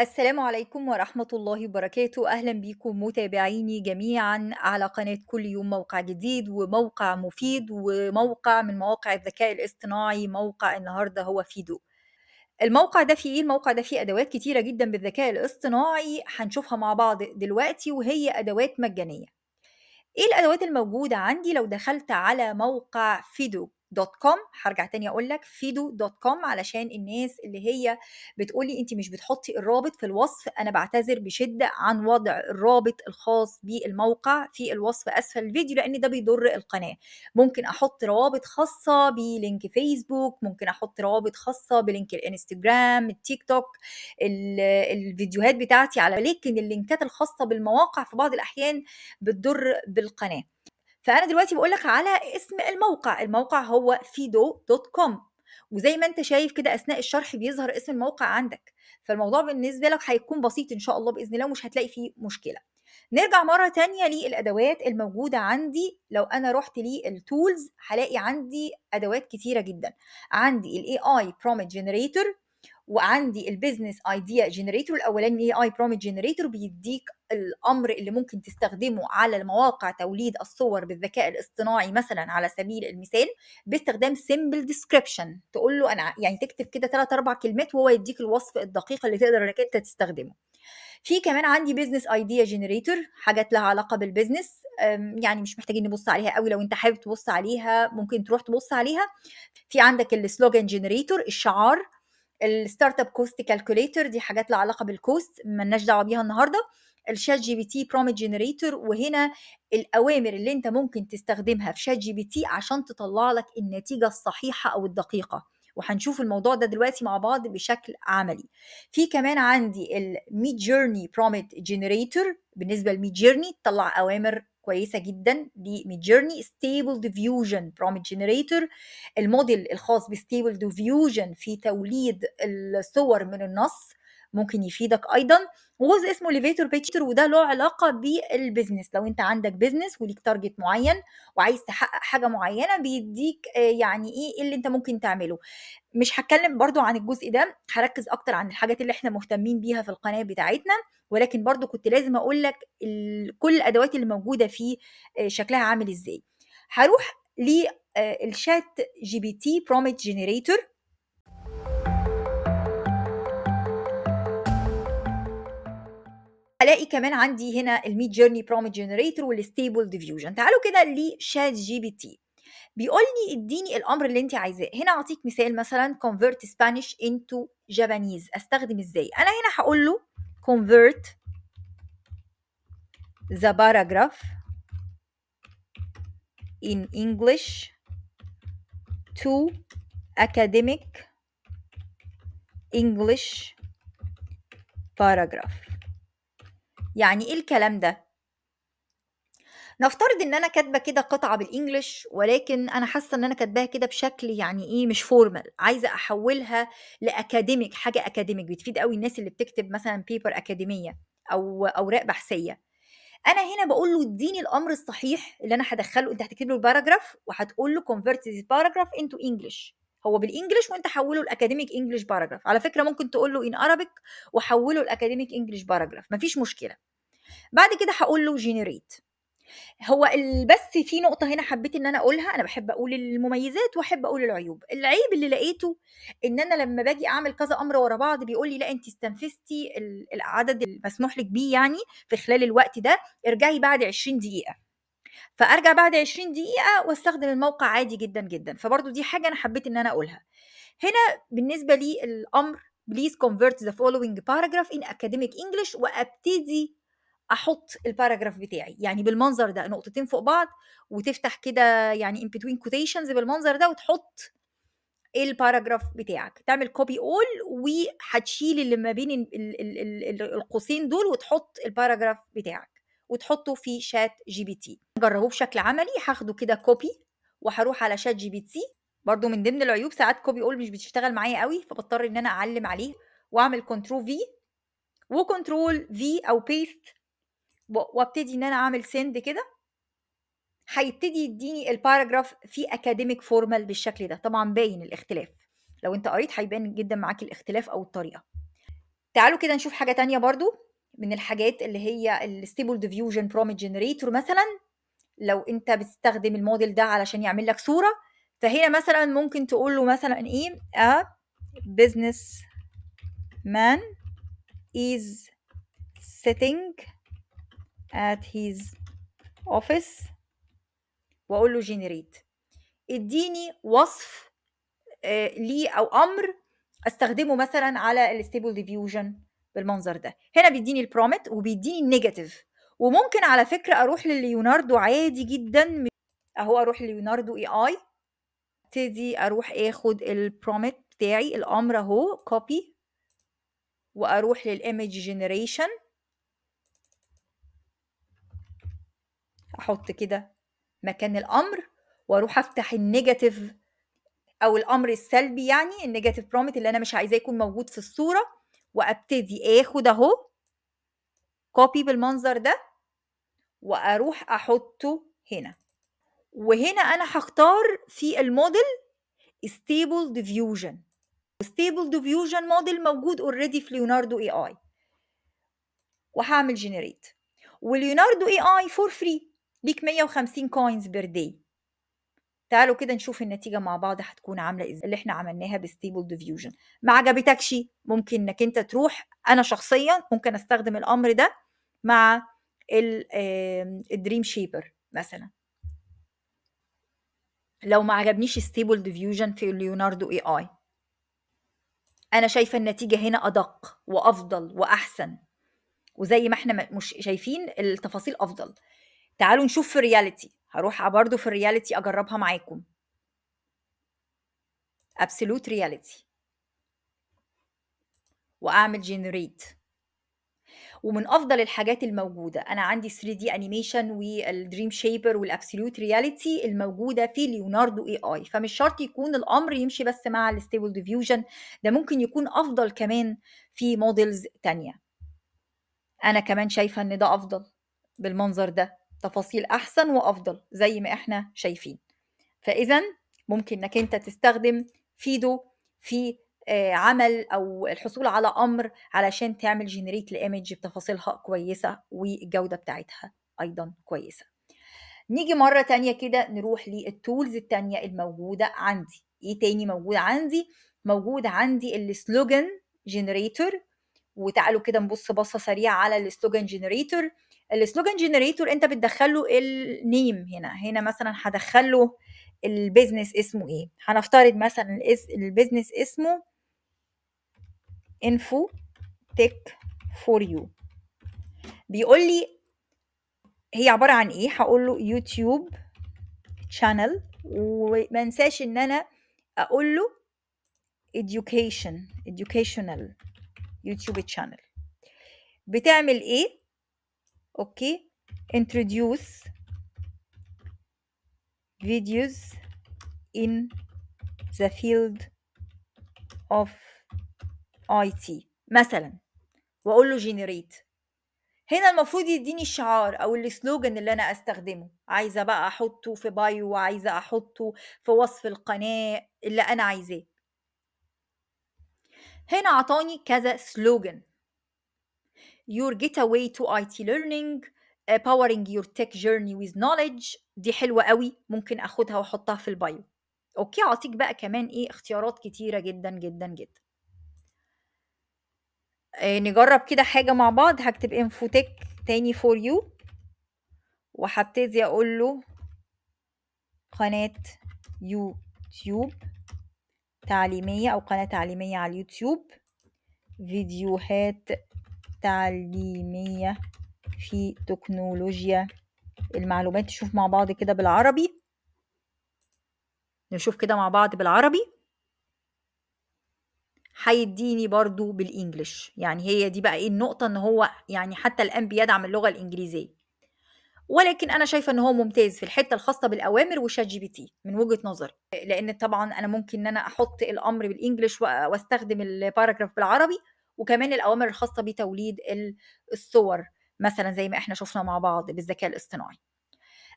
السلام عليكم ورحمة الله وبركاته أهلا بكم متابعيني جميعا على قناة كل يوم موقع جديد وموقع مفيد وموقع من مواقع الذكاء الاصطناعي موقع النهاردة هو فيدو الموقع ده فيه ايه الموقع ده فيه ادوات كتيره جدا بالذكاء الاصطناعي هنشوفها مع بعض دلوقتي وهي ادوات مجانيه ايه الادوات الموجوده عندي لو دخلت على موقع فيدو دوت كوم هرجع تاني اقول لك فيدو دوت كوم علشان الناس اللي هي بتقولي انت مش بتحطي الرابط في الوصف انا بعتذر بشده عن وضع الرابط الخاص بالموقع في الوصف اسفل الفيديو لان ده بيضر القناه ممكن احط روابط خاصه بلينك فيسبوك ممكن احط روابط خاصه بلينك الانستجرام التيك توك الفيديوهات بتاعتي على لكن اللينكات الخاصه بالمواقع في بعض الاحيان بتضر بالقناه فانا دلوقتي بقول لك على اسم الموقع الموقع هو فيدو دوت كوم وزي ما انت شايف كده اثناء الشرح بيظهر اسم الموقع عندك فالموضوع بالنسبه لك هيكون بسيط ان شاء الله باذن الله ومش هتلاقي فيه مشكله نرجع مرة تانية للأدوات الموجودة عندي لو أنا رحت للتولز هلاقي عندي أدوات كتيرة جدا عندي الـ AI Prompt Generator وعندي البيزنس ايديا جنريتور الاولاني اي برومت جنريتور بيديك الامر اللي ممكن تستخدمه على المواقع توليد الصور بالذكاء الاصطناعي مثلا على سبيل المثال باستخدام سيمبل ديسكريبشن تقول له انا يعني تكتب كده ثلاث اربع كلمات وهو يديك الوصف الدقيق اللي تقدر انك انت تستخدمه في كمان عندي بيزنس ايديا جنريتور حاجات لها علاقه بالبيزنس يعني مش محتاجين نبص عليها قوي لو انت حابب تبص عليها ممكن تروح تبص عليها في عندك السلوجان جنريتور الشعار الستارت اب كوست كالكوليتر دي حاجات لها علاقه بالكوست ملناش دعوه بيها النهارده الشات جي بي تي برومت جنريتور وهنا الاوامر اللي انت ممكن تستخدمها في شات جي بي تي عشان تطلع لك النتيجه الصحيحه او الدقيقه وهنشوف الموضوع ده دلوقتي مع بعض بشكل عملي في كمان عندي الميد جيرني برومت جنريتور بالنسبه للميد جيرني تطلع اوامر كويسه جدا دي ميد جيرني ستيبل ديفيوجن برومت جنريتور الموديل الخاص بستيبل ديفيوجن في توليد الصور من النص ممكن يفيدك ايضا وجزء اسمه ليفيتور بيتشر وده له علاقه بالبيزنس لو انت عندك بيزنس وليك تارجت معين وعايز تحقق حاجه معينه بيديك آه، يعني ايه،, ايه اللي انت ممكن تعمله مش هتكلم برضو عن الجزء ده هركز اكتر عن الحاجات اللي احنا مهتمين بيها في القناه بتاعتنا ولكن برضو كنت لازم اقول لك كل الادوات اللي موجوده فيه آه، شكلها عامل ازاي هروح للشات جي بي تي برومت جنريتور هلاقي كمان عندي هنا الميد جيرني برومت جنريتور والستيبل ديفيوجن تعالوا كده لشات جي بي تي بيقول لي اديني الامر اللي انت عايزاه هنا اعطيك مثال مثلا convert Spanish into Japanese استخدم ازاي انا هنا هقول له convert the paragraph in English to academic English paragraph يعني ايه الكلام ده نفترض ان انا كاتبه كده قطعه بالانجلش ولكن انا حاسه ان انا كاتباها كده بشكل يعني ايه مش فورمال عايزه احولها لاكاديميك حاجه اكاديميك بتفيد قوي الناس اللي بتكتب مثلا بيبر اكاديميه او اوراق بحثيه انا هنا بقول له اديني الامر الصحيح اللي انا هدخله انت هتكتب له الباراجراف وهتقول له كونفرت ذيس باراجراف انتو انجلش هو بالانجلش وانت حوله الاكاديميك انجلش باراجراف على فكره ممكن تقول له ان ارابيك وحوله الاكاديميك انجلش باراجراف مفيش مشكله بعد كده هقول له جينيريت هو بس في نقطه هنا حبيت ان انا اقولها انا بحب اقول المميزات واحب اقول العيوب العيب اللي لقيته ان انا لما باجي اعمل كذا امر ورا بعض بيقول لي لا انت استنفذتي العدد المسموح لك بيه يعني في خلال الوقت ده ارجعي بعد 20 دقيقه فارجع بعد 20 دقيقه واستخدم الموقع عادي جدا جدا فبرضو دي حاجه انا حبيت ان انا اقولها هنا بالنسبه لي الامر بليز convert the following paragraph in academic English وابتدي احط الباراجراف بتاعي يعني بالمنظر ده نقطتين فوق بعض وتفتح كده يعني in between quotations بالمنظر ده وتحط الباراجراف بتاعك تعمل كوبي اول وهتشيل اللي ما بين القوسين دول وتحط الباراجراف بتاعك وتحطه في شات جي بي تي جربوه بشكل عملي هاخده كده كوبي وهروح على شات جي بي تي برضو من ضمن العيوب ساعات كوبي اول مش بتشتغل معايا قوي فبضطر ان انا اعلم عليه واعمل كنترول في وكنترول في او بيست وابتدي ان انا اعمل سند كده هيبتدي يديني الباراجراف في اكاديميك فورمال بالشكل ده طبعا باين الاختلاف لو انت قريت هيبان جدا معاك الاختلاف او الطريقه تعالوا كده نشوف حاجه تانية برضو من الحاجات اللي هي الستيبل ديفيوجن برومت جنريتور مثلا لو انت بتستخدم الموديل ده علشان يعمل لك صوره فهنا مثلا ممكن تقول له مثلا ايه a business man is sitting at his office واقول له generate اديني وصف لي آه، ليه او امر استخدمه مثلا على الستيبل ديفيوجن بالمنظر ده هنا بيديني البرومت وبيديني النيجاتيف وممكن على فكره اروح لليوناردو عادي جدا اهو اروح لليوناردو اي اي ابتدي اروح اخد البرومت بتاعي الامر اهو كوبي واروح للايمج جنريشن احط كده مكان الامر واروح افتح النيجاتيف او الامر السلبي يعني النيجاتيف برومت اللي انا مش عايزاه يكون موجود في الصوره وابتدي اخد اهو كوبي بالمنظر ده واروح احطه هنا وهنا انا هختار في الموديل ستيبل ديفيوجن ستيبل ديفيوجن موديل موجود اوريدي في ليوناردو اي اي وهعمل جنريت وليوناردو اي اي فور فري ليك 150 كوينز بير داي تعالوا كده نشوف النتيجة مع بعض هتكون عاملة ازاي اللي احنا عملناها بستيبل ديفيوجن ما عجبتكش ممكن انك انت تروح انا شخصيا ممكن استخدم الامر ده مع الدريم شيبر مثلا لو ما عجبنيش ستيبل ديفيوجن في ليوناردو اي اي انا شايفه النتيجه هنا ادق وافضل واحسن وزي ما احنا مش شايفين التفاصيل افضل تعالوا نشوف في الرياليتي هروح برضو في الرياليتي اجربها معاكم ابسولوت رياليتي واعمل جنريت ومن افضل الحاجات الموجوده انا عندي 3 دي انيميشن والدريم شيبر والابسولوت رياليتي الموجوده في ليوناردو اي اي فمش شرط يكون الامر يمشي بس مع الستيبل ديفيوجن ده ممكن يكون افضل كمان في موديلز تانية انا كمان شايفه ان ده افضل بالمنظر ده تفاصيل أحسن وأفضل زي ما إحنا شايفين فإذا ممكن إنك أنت تستخدم فيدو في آه، عمل او الحصول على امر علشان تعمل جنريت لايمج بتفاصيلها كويسه والجوده بتاعتها ايضا كويسه نيجي مره تانية كده نروح للتولز التانية الموجوده عندي ايه تاني موجود عندي موجود عندي السلوجن جنريتور وتعالوا كده نبص بصه سريعه على السلوجن جنريتور السلوجان جنريتور انت بتدخل له النيم هنا هنا مثلا هدخل له البيزنس اسمه ايه هنفترض مثلا البيزنس اسمه انفو تك فور يو بيقول لي هي عباره عن ايه هقول له يوتيوب شانل وما انساش ان انا اقول له education educational يوتيوب شانل بتعمل ايه اوكي introduce videos in the field of IT مثلا واقول له generate هنا المفروض يديني الشعار او السلوجن اللي انا استخدمه عايزه بقى احطه في بايو وعايزه احطه في وصف القناه اللي انا عايزاه هنا عطاني كذا سلوجن your getaway to IT learning uh, powering your tech journey with knowledge دي حلوة قوي ممكن اخدها واحطها في البايو اوكي اعطيك بقى كمان ايه اختيارات كتيرة جدا جدا جدا إيه نجرب كده حاجة مع بعض هكتب تك تاني فور يو وهبتدي اقول له قناة يوتيوب تعليمية او قناة تعليمية على اليوتيوب فيديوهات التعليمية في تكنولوجيا المعلومات نشوف مع بعض كده بالعربي نشوف كده مع بعض بالعربي هيديني برضو بالانجلش يعني هي دي بقى ايه النقطه ان هو يعني حتى الان بيدعم اللغه الانجليزيه ولكن انا شايفه ان هو ممتاز في الحته الخاصه بالاوامر وشات جي بي تي من وجهه نظري لان طبعا انا ممكن ان انا احط الامر بالانجلش واستخدم الباراجراف بالعربي وكمان الأوامر الخاصة بتوليد الصور مثلا زي ما احنا شفنا مع بعض بالذكاء الاصطناعي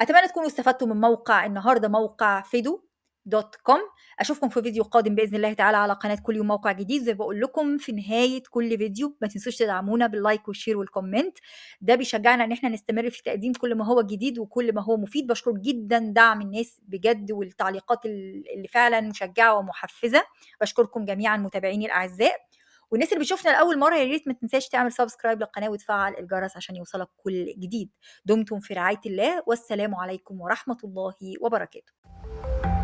أتمنى تكونوا استفدتوا من موقع النهاردة موقع فيدو دوت كوم اشوفكم في فيديو قادم باذن الله تعالى على قناه كل يوم موقع جديد زي بقول لكم في نهايه كل فيديو ما تنسوش تدعمونا باللايك والشير والكومنت ده بيشجعنا ان احنا نستمر في تقديم كل ما هو جديد وكل ما هو مفيد بشكر جدا دعم الناس بجد والتعليقات اللي فعلا مشجعه ومحفزه بشكركم جميعا متابعيني الاعزاء والناس اللي بتشوفنا لاول مره يا ريت ما تنساش تعمل سبسكرايب للقناه وتفعل الجرس عشان يوصلك كل جديد دمتم في رعايه الله والسلام عليكم ورحمه الله وبركاته